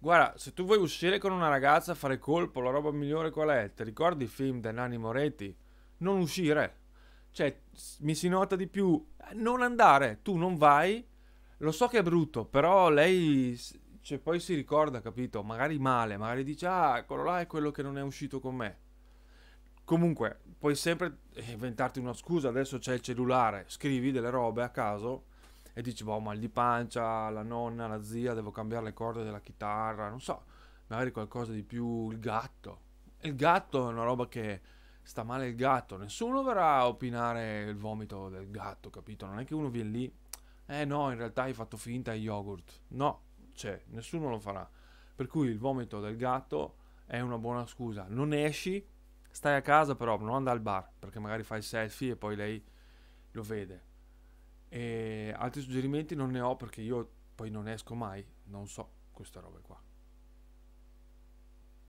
Guarda, se tu vuoi uscire con una ragazza a fare colpo, la roba migliore qual è? Ti ricordi il film di Nani Moretti? Non uscire. Cioè, mi si nota di più, eh, non andare, tu non vai. Lo so che è brutto, però lei cioè, poi si ricorda, capito? Magari male, magari dice, ah, quello là è quello che non è uscito con me. Comunque, puoi sempre eh, inventarti una scusa, adesso c'è il cellulare, scrivi delle robe a caso e dici, boh, mal di pancia, la nonna, la zia, devo cambiare le corde della chitarra, non so, magari qualcosa di più, il gatto. Il gatto è una roba che sta male il gatto, nessuno verrà a opinare il vomito del gatto, capito? Non è che uno viene lì, eh no, in realtà hai fatto finta ai yogurt. No, c'è, cioè, nessuno lo farà. Per cui il vomito del gatto è una buona scusa. Non esci, stai a casa però, non andare al bar, perché magari fai il selfie e poi lei lo vede e altri suggerimenti non ne ho perché io poi non esco mai, non so queste robe qua.